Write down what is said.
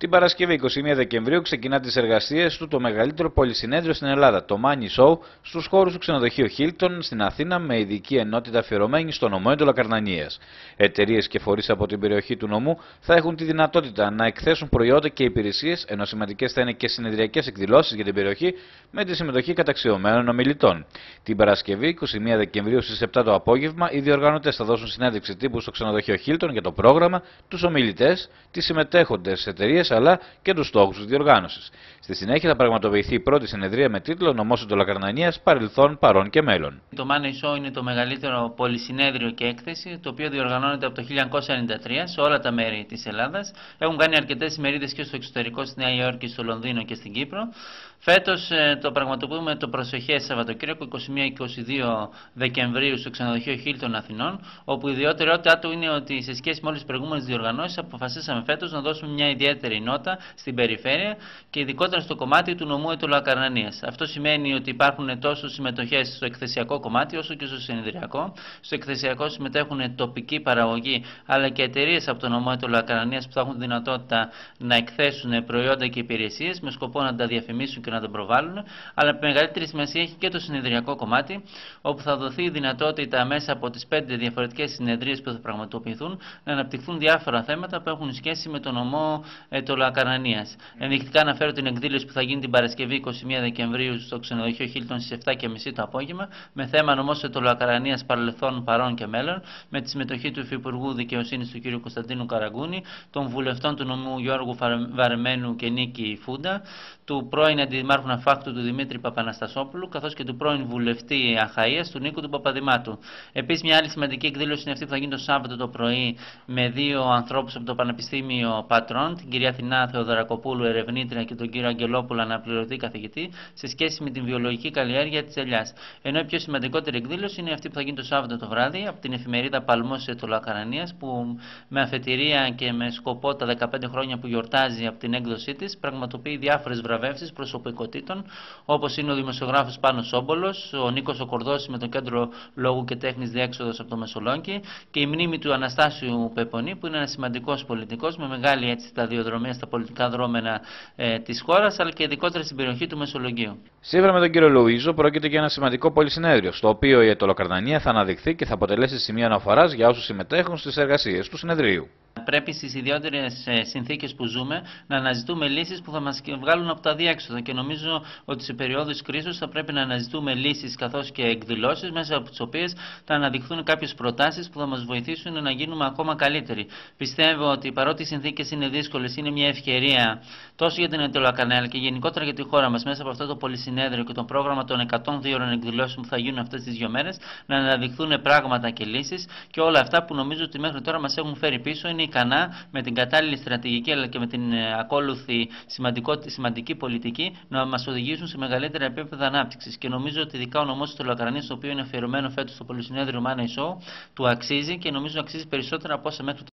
Την Παρασκευή 21 Δεκεμβρίου ξεκινά τις εργασίες του το μεγαλύτερο πολυσυνέδριο στην Ελλάδα, το Money Show, στους χώρους του ξενοδοχείου Hilton στην Αθήνα με ειδική ενότητα αφιερωμένη στο νομό Έντολα Καρνανία. Εταιρείες και φορείς από την περιοχή του νομού θα έχουν τη δυνατότητα να εκθέσουν προϊόντα και υπηρεσίες, ενώ σημαντικές θα είναι και συνεδριακές εκδηλώσεις για την περιοχή με τη συμμετοχή καταξιωμένων ομιλητών. Την Παρασκευή 21 Δεκεμβρίου στις 7 το απόγευμα, οι διοργανωτές θα δώσουν συνέντευξη τύπου στο ξενοδοχείο Hilton για το πρόγραμμα, τους ομιλητές, τις συμμετέχοντες εταιρείες αλλά και τους στόχους της διοργάνωσης. Στη συνέχεια θα πραγματοποιηθεί η πρώτη συνεδρία με τίτλο Νομός Συντολακαρνανία Παρελθόν, παρών και Μέλλον. Το Money Show είναι το μεγαλύτερο πολυσυνέδριο και έκθεση, το οποίο διοργανώνεται από το 1993 σε όλα τα μέρη της Ελλάδας. Έχουν κάνει αρκετές ημερίδες και στο εξωτερικό, στη Νέα Υόρκη, στο Λονδίνο και στην Κύπρο. Φέτος ε, το πραγματοποιούμε το προσεχές Σαββατοκύριακο 21-22 Δεκεμβρίου στο ξενοδοχείο των Αθηνών, όπου η ιδιαιτερότητά του είναι ότι σε σχέση με όλες τις προηγούμενες διοργανώσεις αποφασίσαμε φέτος να δώσουμε μια ιδιαίτερη στην περιφέρεια και ειδικότερα στο κομμάτι του νομού Ετωλακαρνανία. Αυτό σημαίνει ότι υπάρχουν τόσο συμμετοχές στο εκθεσιακό κομμάτι όσο και στο συνεδριακό. Στο εκθεσιακό συμμετέχουν τοπική παραγωγή αλλά και εταιρείες από το νομό Ετωλακαρνανία που θα έχουν δυνατότητα να εκθέσουν προϊόντα και υπηρεσίες με σκοπό να τα διαφημίσουν και να τα προβάλλουν. Αλλά μεγαλύτερη σημασία έχει και το συνεδριακό κομμάτι όπου θα δοθεί η δυνατότητα μέσα από τις πέντε διαφορετικές συνεδρίες που θα πραγματοποιηθούν να αναπτυχθούν διάφορα θέματα που έχουν σχέση με το νομό Ενδεικτικά αναφέρω την εκδήλωση που θα γίνει την Παρασκευή 21 Δεκεμβρίου στο ξενοδοχείο Χίλτον στις 7.30 το απόγευμα, με θέμα νομό Ιταλοακαρνανίας παρελθόν, παρόν και μέλλον, με τη συμμετοχή του Υφυπουργού Δικαιοσύνης του κ. Κωνσταντίνου Καραγκούνη, των βουλευτών του νομού Γιώργου Βαρεμένου και Νίκη Φούντα, του πρώην αντιδημάρχου Ναφάκτου του Δημήτρη Παπαναστασόπουλου, καθώς και του πρώην βουλευτή Αχαία του Νίκου του Παπαδημάτου. Επίσης, μια άλλη σημαντική εκδήλωση είναι αυτή που θα γίνει το Σάββατο το πρωί με δύο ανθρώπους από το Πανεπιστήμιο Πατρών, την κυρία Αθηνά Θεοδωρακοπούλου, ερευνήτρια και τον κύριο Αγγελόπουλο, αναπληρωτή καθηγητή, σε σχέση με την βιολογική καλλιέργεια της ελιάς. Ενώ η πιο σημαντικότερη εκδήλωση είναι αυτή που θα γίνει το Σάββατο το βράδυ από την εφημερίδα Παλμό Ετωλακαρανία, που με αφετηρία και με σκοπό τα 15 χρόνια που γιορτάζει από την έκδοσή της, πραγματοποιεί διάφορες βραβεύσεις προσωπικότητων, όπως είναι ο δημοσιογράφος Πάνος Σόμπολος, ο Νίκος Οκορδόση με το Κέντρο Λόγου και Τέχνης Διέξοδος από το Μεσολόγγι και η μνήμη του Αναστάσιου Πεπονή, που είναι ένας σημαντικός πολιτικός με μεγάλη έτσι τα δύο στα πολιτικά δρόμενα ε, της χώρας, αλλά και ειδικότερα στην περιοχή του μεσολογίου. Σύμφωνα με τον κύριο Λουίζο, πρόκειται για ένα σημαντικό πολυσυνέδριο, στο οποίο η Ετωλοκαρδανία θα αναδειχθεί και θα αποτελέσει σημείο αναφοράς για όσους συμμετέχουν στις εργασίες του συνεδρίου. Πρέπει στις ιδιαίτερε συνθήκες που ζούμε να αναζητούμε λύσεις που θα μας βγάλουν από τα διέξοδα. Και νομίζω ότι σε περιόδους κρίσεω θα πρέπει να αναζητούμε λύσεις καθώς και εκδηλώσεις μέσα από τις οποίες θα αναδειχθούν κάποιες προτάσεις που θα μας βοηθήσουν να γίνουμε ακόμα καλύτεροι. Πιστεύω ότι παρότι οι συνθήκες είναι δύσκολες, είναι μια ευκαιρία τόσο για την Εντολακανέλ και γενικότερα για τη χώρα μας μέσα από αυτό το πολυσυνέδριο και το πρόγραμμα των 102 εκδηλώσεων που θα γίνουν αυτές τις δύο μέρες να αναδειχθούν πράγματα και λύσεις και όλα αυτά που νομίζω ότι μέχρι τώρα μας έχουν φέρει πίσω είναι ικανά με την κατάλληλη στρατηγική αλλά και με την ε, ακόλουθη σημαντική πολιτική να μας οδηγήσουν σε μεγαλύτερα επίπεδα ανάπτυξης. Και νομίζω ότι ειδικά ο νομός τη το οποίο είναι αφιερωμένο φέτος στο Πολυσυνέδριο Μάνα Ισό, του αξίζει και νομίζω αξίζει περισσότερα από όσα μέχρι